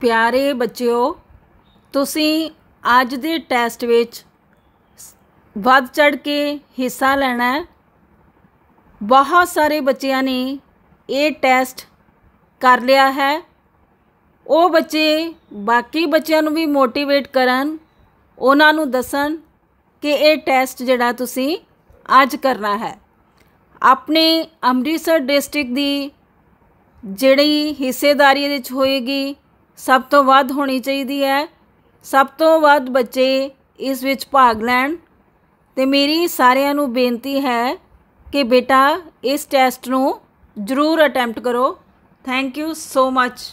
ਪਿਆਰੇ ਬੱਚਿਓ ਤੁਸੀਂ ਅੱਜ ਦੇ ਟੈਸਟ ਵਿੱਚ ਵੱਧ ਚੜ ਕੇ ਹਿੱਸਾ ਲੈਣਾ ਹੈ ਬਹੁਤ ਸਾਰੇ ਬੱਚਿਆਂ ਨੇ ਇਹ ਟੈਸਟ ਕਰ ਲਿਆ ਹੈ ਉਹ ਬੱਚੇ ਬਾਕੀ ਬੱਚਿਆਂ ਨੂੰ ਵੀ ਮੋਟੀਵੇਟ ਕਰਨ ਉਹਨਾਂ ਨੂੰ ਦੱਸਣ ਕਿ ਇਹ ਟੈਸਟ ਜਿਹੜਾ ਤੁਸੀਂ ਅੱਜ ਕਰਨਾ ਹੈ ਆਪਣੇ ਅੰਮ੍ਰਿਤਸਰ ਡਿਸਟ੍ਰਿਕਟ ਦੀ ਜਿਹੜੀ ਹਿੱਸੇਦਾਰੀ ਵਿੱਚ ਹੋਏਗੀ ਸਭ ਤੋਂ ਵੱਧ ਹੋਣੀ ਚਾਹੀਦੀ ਹੈ ਸਭ ਤੋਂ ਵੱਧ ਬੱਚੇ ਇਸ ਵਿੱਚ ਭਾਗ ਲੈਣ ਤੇ ਮੇਰੀ ਸਾਰਿਆਂ ਨੂੰ ਬੇਨਤੀ ਹੈ ਕਿ ਬੇਟਾ ਇਸ ਟੈਸਟ ਨੂੰ ਜ਼ਰੂਰ ਅਟੈਂਪਟ ਕਰੋ ਥੈਂਕ ਯੂ ਸੋ ਮੱਚ